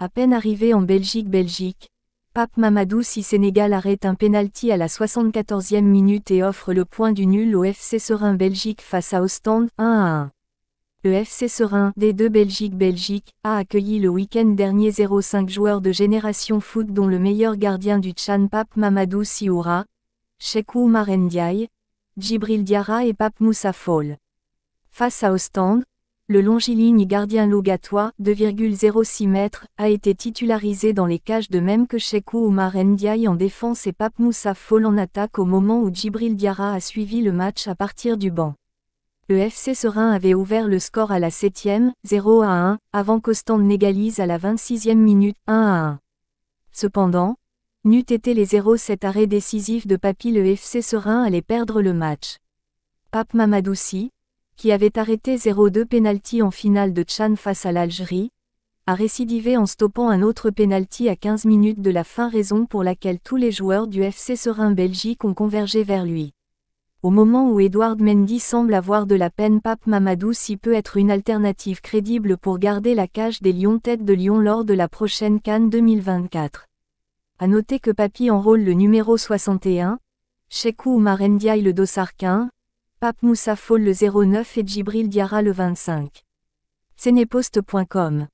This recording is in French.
À peine arrivé en Belgique Belgique, Pape Mamadou si Sénégal arrête un penalty à la 74e minute et offre le point du nul au FC Serein Belgique face à Ostende 1 à 1. Le FC Serein des deux Belgique Belgique a accueilli le week-end dernier 0-5 joueurs de génération foot dont le meilleur gardien du Tchan Pape Mamadou Sioura, Chekou Marendiaï, Djibril Diara et Pape Moussa Fall. Face à Ostende, le longiligne gardien Logatois, 2,06 m, a été titularisé dans les cages de même que Chekou Oumar Ndiaye en défense et Pape Moussa Fall en attaque au moment où Djibril Diara a suivi le match à partir du banc. Le FC Serein avait ouvert le score à la 7e, 0 à 1, avant qu'Ostende n'égalise à la 26e minute, 1 à 1. Cependant, n'eût été les 0 7 arrêt décisif de Papy le FC Serein allait perdre le match. Pape Mamadouci, qui avait arrêté 0-2 penalty en finale de Chan face à l'Algérie, a récidivé en stoppant un autre penalty à 15 minutes de la fin raison pour laquelle tous les joueurs du FC Serein Belgique ont convergé vers lui. Au moment où Edouard Mendy semble avoir de la peine, Pape Mamadou s'y peut être une alternative crédible pour garder la cage des Lions tête de Lyon lors de la prochaine Cannes 2024. A noter que Papi enrôle le numéro 61, Chekou Marendiaï le Dossarquin, Pape Moussa Fall le 09 et Djibril Diara le 25. Cénéposte.com